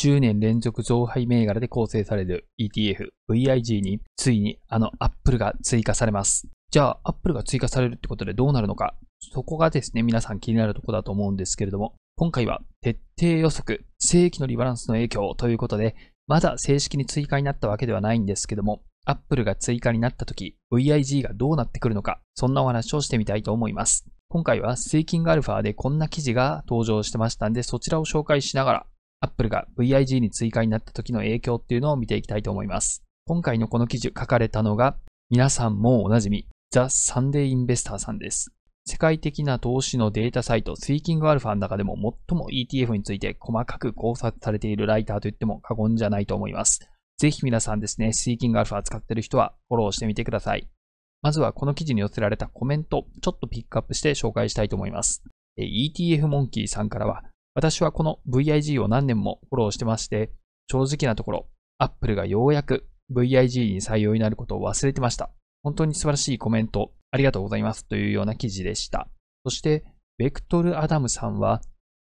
10年連続増配銘柄で構成される ETF VIG についにあの Apple が追加されます。じゃあ Apple が追加されるってことでどうなるのか、そこがですね、皆さん気になるとこだと思うんですけれども、今回は徹底予測、正規のリバランスの影響ということで、まだ正式に追加になったわけではないんですけども、Apple が追加になった時、VIG がどうなってくるのか、そんなお話をしてみたいと思います。今回はスイキングアルファでこんな記事が登場してましたんで、そちらを紹介しながら、Apple が VIG に追加になった時の影響っていうのを見ていきたいと思います。今回のこの記事書かれたのが、皆さんもおなじみ、ザ・サンデー・インベスターさんです。世界的な投資のデータサイト、スイキングアルファの中でも最も ETF について細かく考察されているライターと言っても過言じゃないと思います。ぜひ皆さんですね、スイキングアルファ使ってる人はフォローしてみてください。まずはこの記事に寄せられたコメント、ちょっとピックアップして紹介したいと思います。ETF モンキーさんからは、私はこの VIG を何年もフォローしてまして、正直なところ、Apple がようやく VIG に採用になることを忘れてました。本当に素晴らしいコメント、ありがとうございますというような記事でした。そして、ベクトル・アダムさんは、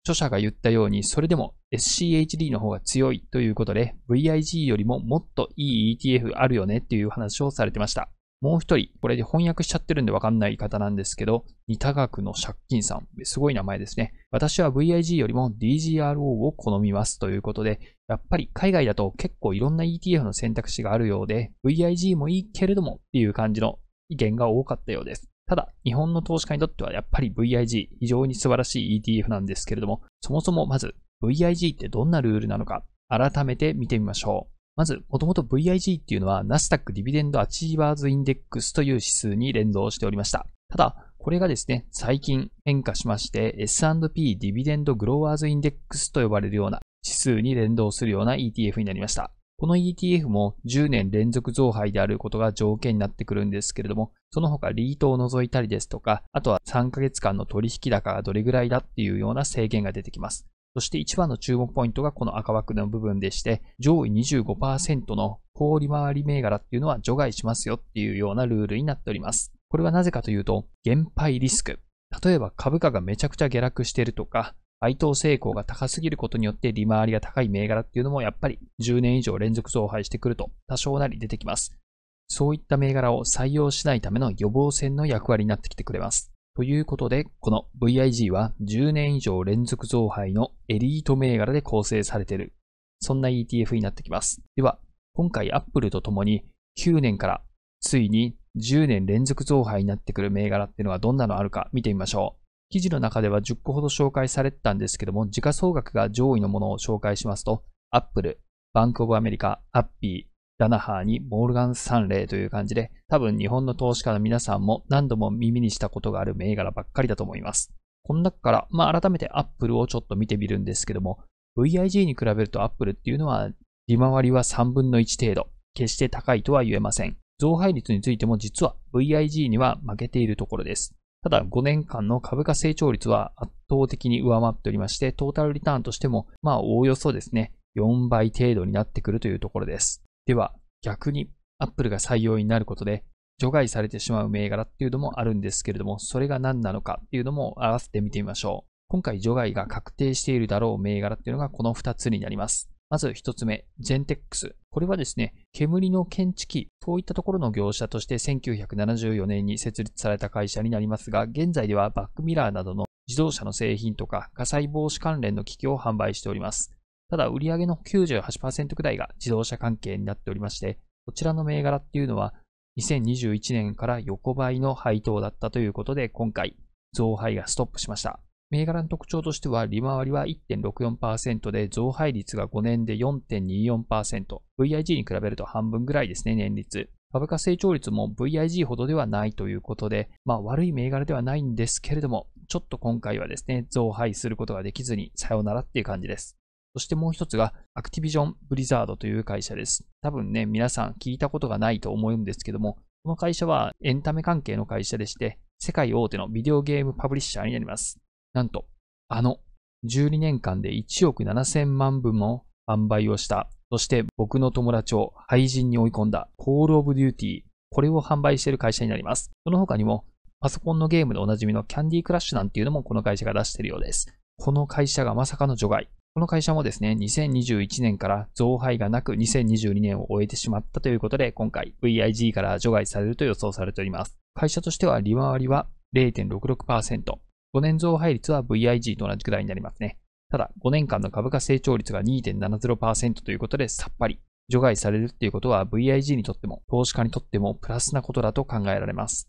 著者が言ったように、それでも SCHD の方が強いということで、VIG よりももっといい ETF あるよねっていう話をされてました。もう一人、これで翻訳しちゃってるんでわかんない方なんですけど、似た額の借金さん。すごい名前ですね。私は VIG よりも DGRO を好みますということで、やっぱり海外だと結構いろんな ETF の選択肢があるようで、VIG もいいけれどもっていう感じの意見が多かったようです。ただ、日本の投資家にとってはやっぱり VIG 非常に素晴らしい ETF なんですけれども、そもそもまず VIG ってどんなルールなのか改めて見てみましょう。まず、もともと VIG っていうのは、ナスタックディビデンドアチーバーズインデックスという指数に連動しておりました。ただ、これがですね、最近変化しまして、S&P ディビデンドグローワーズインデックスと呼ばれるような指数に連動するような ETF になりました。この ETF も10年連続増配であることが条件になってくるんですけれども、その他リートを除いたりですとか、あとは3ヶ月間の取引高がどれぐらいだっていうような制限が出てきます。そして一番の注目ポイントがこの赤枠の部分でして、上位25%の高利回り銘柄っていうのは除外しますよっていうようなルールになっております。これはなぜかというと、減配リスク。例えば株価がめちゃくちゃ下落してるとか、配当成功が高すぎることによって利回りが高い銘柄っていうのもやっぱり10年以上連続増配してくると多少なり出てきます。そういった銘柄を採用しないための予防線の役割になってきてくれます。ということで、この VIG は10年以上連続増配のエリート銘柄で構成されている。そんな ETF になってきます。では、今回 Apple とともに9年からついに10年連続増配になってくる銘柄っていうのはどんなのあるか見てみましょう。記事の中では10個ほど紹介されてたんですけども、時価総額が上位のものを紹介しますと、Apple、バンクオブアメリカ、ハッピー、ラナハーにモールガン・サンレイという感じで、多分日本の投資家の皆さんも何度も耳にしたことがある銘柄ばっかりだと思います。この中から、まあ、改めてアップルをちょっと見てみるんですけども、VIG に比べるとアップルっていうのは、利回りは3分の1程度。決して高いとは言えません。増配率についても実は VIG には負けているところです。ただ5年間の株価成長率は圧倒的に上回っておりまして、トータルリターンとしても、まあおおよそですね、4倍程度になってくるというところです。では逆に Apple が採用になることで除外されてしまう銘柄っていうのもあるんですけれども、それが何なのかっていうのも合わせて見てみましょう。今回除外が確定しているだろう銘柄っていうのがこの2つになります。まず1つ目、ジェンテックス。これはですね、煙の検知器、そういったところの業者として1974年に設立された会社になりますが、現在ではバックミラーなどの自動車の製品とか火災防止関連の機器を販売しております。ただ、売上の98%くらいが自動車関係になっておりまして、こちらの銘柄っていうのは、2021年から横ばいの配当だったということで、今回、増配がストップしました。銘柄の特徴としては、利回りは1.64%で、増配率が5年で4.24%。VIG に比べると半分ぐらいですね、年率。株価成長率も VIG ほどではないということで、まあ悪い銘柄ではないんですけれども、ちょっと今回はですね、増配することができずにさよならっていう感じです。そしてもう一つが、アクティビジョン・ブリザードという会社です。多分ね、皆さん聞いたことがないと思うんですけども、この会社はエンタメ関係の会社でして、世界大手のビデオゲームパブリッシャーになります。なんと、あの、12年間で1億7000万部も販売をした、そして僕の友達を廃人に追い込んだ、コールオブデューティー、これを販売している会社になります。その他にも、パソコンのゲームでおなじみのキャンディークラッシュなんていうのもこの会社が出しているようです。この会社がまさかの除外。この会社もですね、2021年から増配がなく2022年を終えてしまったということで、今回 VIG から除外されると予想されております。会社としては利回りは0.66%。5年増配率は VIG と同じくらいになりますね。ただ、5年間の株価成長率が2.70%ということでさっぱり。除外されるっていうことは VIG にとっても投資家にとってもプラスなことだと考えられます。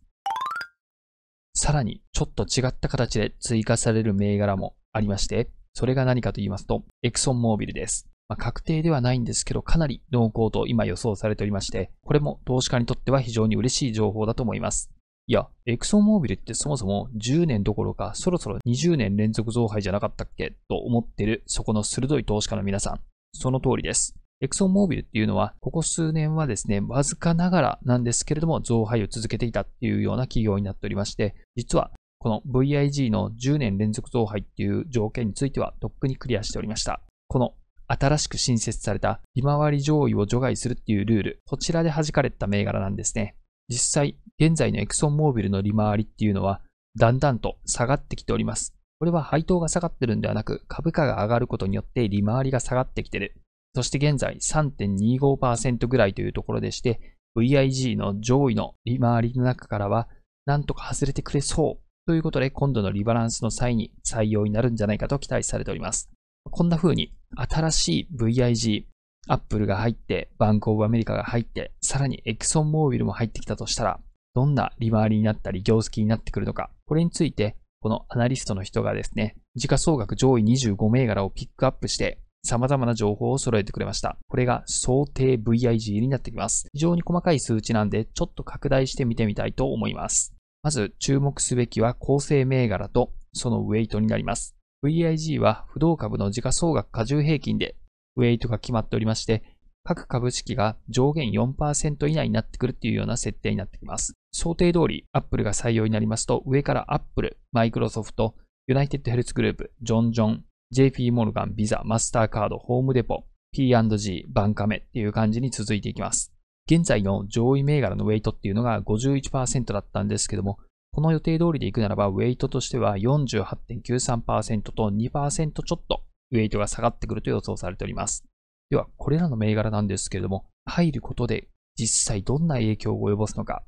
さらに、ちょっと違った形で追加される銘柄もありまして、それが何かと言いますと、エクソンモービルです。まあ、確定ではないんですけど、かなり濃厚と今予想されておりまして、これも投資家にとっては非常に嬉しい情報だと思います。いや、エクソンモービルってそもそも10年どころかそろそろ20年連続増配じゃなかったっけと思ってるそこの鋭い投資家の皆さん。その通りです。エクソンモービルっていうのは、ここ数年はですね、わずかながらなんですけれども、増配を続けていたっていうような企業になっておりまして、実はこの VIG の10年連続増配っていう条件についてはとっくにクリアしておりました。この新しく新設された利回り上位を除外するっていうルール、こちらで弾かれた銘柄なんですね。実際、現在のエクソンモービルの利回りっていうのは、だんだんと下がってきております。これは配当が下がってるんではなく、株価が上がることによって利回りが下がってきてる。そして現在3.25%ぐらいというところでして、VIG の上位の利回りの中からは、なんとか外れてくれそうということで、今度のリバランスの際に採用になるんじゃないかと期待されております。こんな風に、新しい VIG、Apple が入って、バンクオブアメリカが入って、さらにエクソンモービルも入ってきたとしたら、どんな利回りになったり、業績になってくるのか、これについて、このアナリストの人がですね、時価総額上位25銘柄をピックアップして、様々な情報を揃えてくれました。これが想定 VIG になってきます。非常に細かい数値なんで、ちょっと拡大して見てみたいと思います。まず注目すべきは構成銘柄とそのウェイトになります。VIG は不動株の時価総額過重平均でウェイトが決まっておりまして、各株式が上限4%以内になってくるっていうような設定になってきます。想定通り Apple が採用になりますと、上から Apple、Microsoft、United Health Group、ジョンジョン、JP モルガン、ビザ、マスターカード、ホームデポ、P&G、バンカメっていう感じに続いていきます。現在の上位銘柄のウェイトっていうのが51%だったんですけども、この予定通りでいくならば、ウェイトとしては48.93%と2%ちょっと、ウェイトが下がってくると予想されております。では、これらの銘柄なんですけれども、入ることで実際どんな影響を及ぼすのか。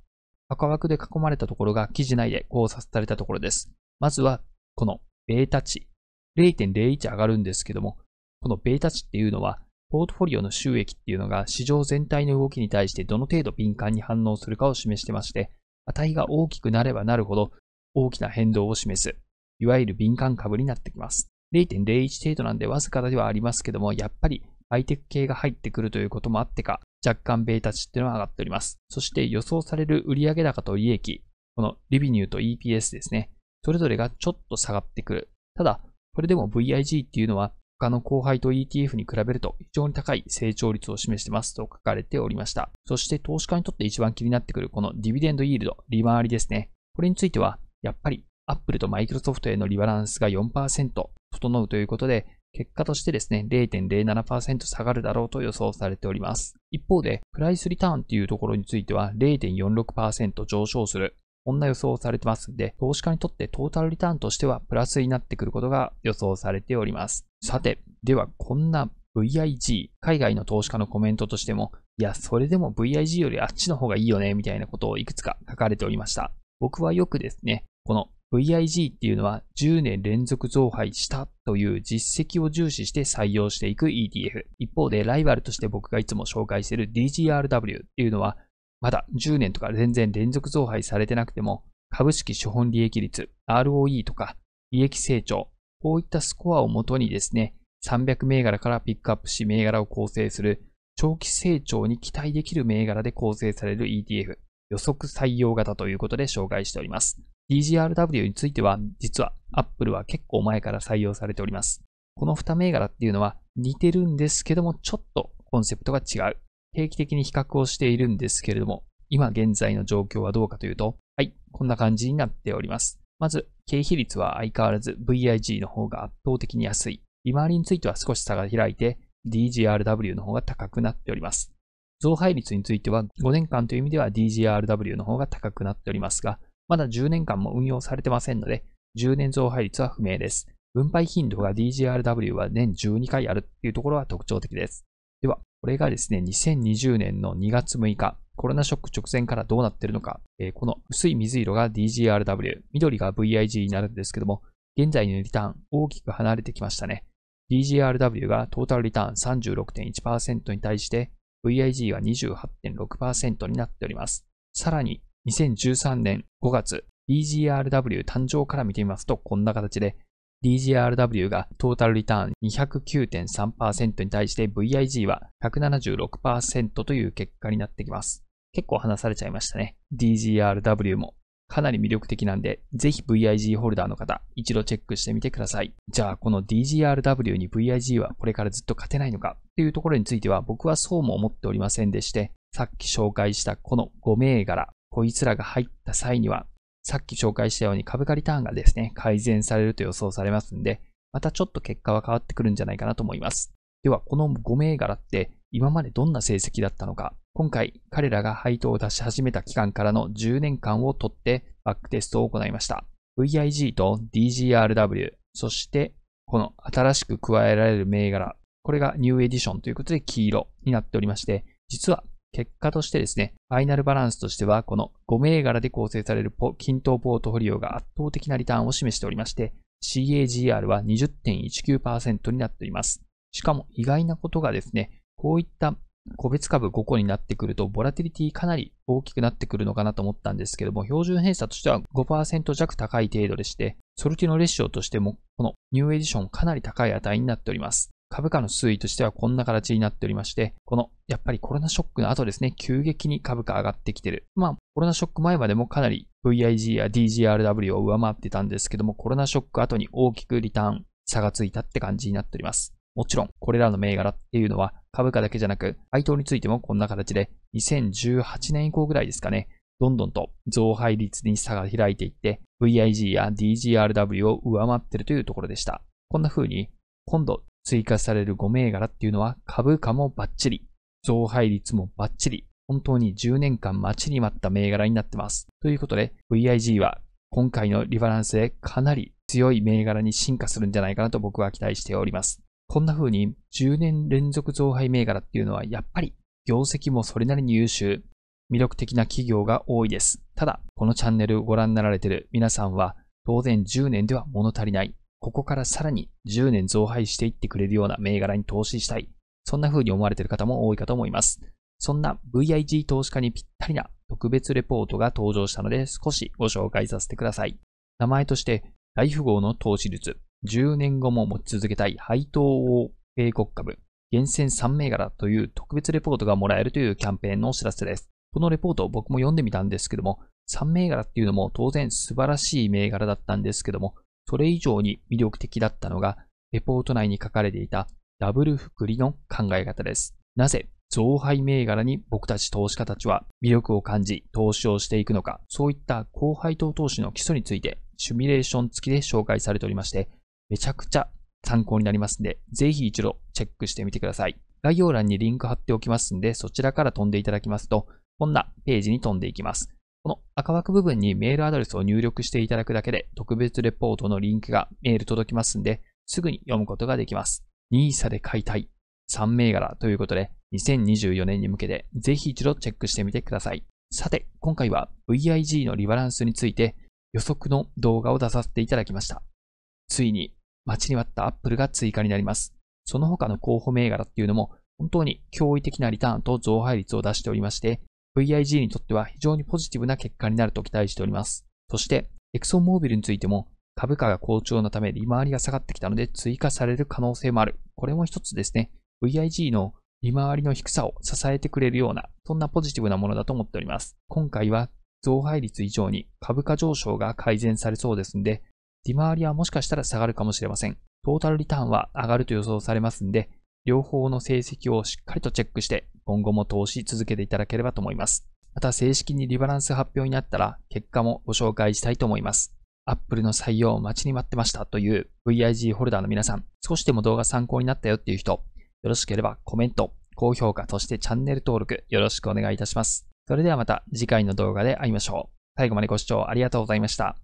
赤枠で囲まれたところが記事内で考察されたところです。まずは、このベータ値。0.01上がるんですけども、このベータ値っていうのは、ポートフォリオの収益っていうのが市場全体の動きに対してどの程度敏感に反応するかを示してまして、値が大きくなればなるほど大きな変動を示す、いわゆる敏感株になってきます。0.01程度なんでわずかではありますけども、やっぱりハイテク系が入ってくるということもあってか、若干ベータ値っていうのは上がっております。そして予想される売上高と利益、このリビニューと EPS ですね。それぞれがちょっと下がってくる。ただ、これでも VIG っていうのは他の後輩と ETF に比べると非常に高い成長率を示してますと書かれておりました。そして投資家にとって一番気になってくるこのディビデンドイールド、利回りですね。これについては、やっぱり Apple と Microsoft へのリバランスが4%整うということで、結果としてですね、0.07%下がるだろうと予想されております。一方で、プライスリターンというところについては0.46%上昇するこんな予想されてますんで、投資家にとってトータルリターンとしてはプラスになってくることが予想されております。さて、ではこんな VIG、海外の投資家のコメントとしても、いや、それでも VIG よりあっちの方がいいよね、みたいなことをいくつか書かれておりました。僕はよくですね、この VIG っていうのは10年連続増配したという実績を重視して採用していく ETF。一方でライバルとして僕がいつも紹介している DGRW っていうのはまだ10年とか全然連続増配されてなくても、株式資本利益率、ROE とか、利益成長、こういったスコアをもとにですね、300銘柄からピックアップし銘柄を構成する、長期成長に期待できる銘柄で構成される ETF、予測採用型ということで紹介しております。DGRW については、実は Apple は結構前から採用されております。この2銘柄っていうのは似てるんですけども、ちょっとコンセプトが違う。定期的に比較をしているんですけれども、今現在の状況はどうかというと、はい、こんな感じになっております。まず、経費率は相変わらず VIG の方が圧倒的に安い。利回りについては少し差が開いて、DGRW の方が高くなっております。増配率については5年間という意味では DGRW の方が高くなっておりますが、まだ10年間も運用されてませんので、10年増配率は不明です。分配頻度が DGRW は年12回あるっていうところは特徴的です。これがですね、2020年の2月6日、コロナショック直前からどうなってるのか、えー、この薄い水色が DGRW、緑が VIG になるんですけども、現在のリターン大きく離れてきましたね。DGRW がトータルリターン36.1%に対して、VIG は28.6%になっております。さらに、2013年5月、DGRW 誕生から見てみますと、こんな形で、DGRW がトータルリターン209.3%に対して VIG は176%という結果になってきます。結構話されちゃいましたね。DGRW もかなり魅力的なんで、ぜひ VIG ホルダーの方、一度チェックしてみてください。じゃあ、この DGRW に VIG はこれからずっと勝てないのかっていうところについては僕はそうも思っておりませんでして、さっき紹介したこの5銘柄、こいつらが入った際にはさっき紹介したように株価リターンがですね、改善されると予想されますんで、またちょっと結果は変わってくるんじゃないかなと思います。では、この5銘柄って今までどんな成績だったのか、今回彼らが配当を出し始めた期間からの10年間を取ってバックテストを行いました。VIG と DGRW、そしてこの新しく加えられる銘柄、これがニューエディションということで黄色になっておりまして、実は結果としてですね、ファイナルバランスとしては、この5銘柄で構成される均等ポートフォリオが圧倒的なリターンを示しておりまして、CAGR は20.19%になっています。しかも意外なことがですね、こういった個別株5個になってくると、ボラティリティかなり大きくなってくるのかなと思ったんですけども、標準偏差としては5%弱高い程度でして、ソルティのレシオとしても、このニューエディションかなり高い値になっております。株価の推移としてはこんな形になっておりまして、この、やっぱりコロナショックの後ですね、急激に株価上がってきてる。まあ、コロナショック前までもかなり VIG や DGRW を上回ってたんですけども、コロナショック後に大きくリターン、差がついたって感じになっております。もちろん、これらの銘柄っていうのは株価だけじゃなく、配当についてもこんな形で、2018年以降ぐらいですかね、どんどんと増配率に差が開いていって、VIG や DGRW を上回ってるというところでした。こんな風に、今度追加される5銘柄っていうのは株価もバッチリ、増配率もバッチリ、本当に10年間待ちに待った銘柄になってます。ということで、VIG は今回のリバランスでかなり強い銘柄に進化するんじゃないかなと僕は期待しております。こんな風に10年連続増配銘柄っていうのはやっぱり業績もそれなりに優秀、魅力的な企業が多いです。ただ、このチャンネルをご覧になられている皆さんは当然10年では物足りない。ここからさらに10年増配していってくれるような銘柄に投資したい。そんな風に思われている方も多いかと思います。そんな VIG 投資家にぴったりな特別レポートが登場したので少しご紹介させてください。名前として、大富豪の投資術、10年後も持ち続けたい配当王米国株、厳選3銘柄という特別レポートがもらえるというキャンペーンのお知らせです。このレポート僕も読んでみたんですけども、3銘柄っていうのも当然素晴らしい銘柄だったんですけども、それ以上に魅力的だったのが、レポート内に書かれていたダブル福利の考え方です。なぜ増配銘柄に僕たち投資家たちは魅力を感じ投資をしていくのか、そういった後輩等投資の基礎についてシミュレーション付きで紹介されておりまして、めちゃくちゃ参考になりますんで、ぜひ一度チェックしてみてください。概要欄にリンク貼っておきますんで、そちらから飛んでいただきますと、こんなページに飛んでいきます。この赤枠部分にメールアドレスを入力していただくだけで特別レポートのリンクがメール届きますんで、すぐに読むことができます。NISA で買いたい3銘柄ということで、2024年に向けてぜひ一度チェックしてみてください。さて、今回は VIG のリバランスについて予測の動画を出させていただきました。ついに待ちに待った Apple が追加になります。その他の候補銘柄っていうのも本当に驚異的なリターンと増配率を出しておりまして、VIG にとっては非常にポジティブな結果になると期待しております。そして、エクソンモービルについても、株価が好調なため利回りが下がってきたので追加される可能性もある。これも一つですね、VIG の利回りの低さを支えてくれるような、そんなポジティブなものだと思っております。今回は増配率以上に株価上昇が改善されそうですんで、利回りはもしかしたら下がるかもしれません。トータルリターンは上がると予想されますんで、両方の成績をしっかりとチェックして、今後も投資続けていただければと思います。また正式にリバランス発表になったら、結果もご紹介したいと思います。Apple の採用を待ちに待ってましたという VIG ホルダーの皆さん、少しでも動画参考になったよっていう人、よろしければコメント、高評価、そしてチャンネル登録よろしくお願いいたします。それではまた次回の動画で会いましょう。最後までご視聴ありがとうございました。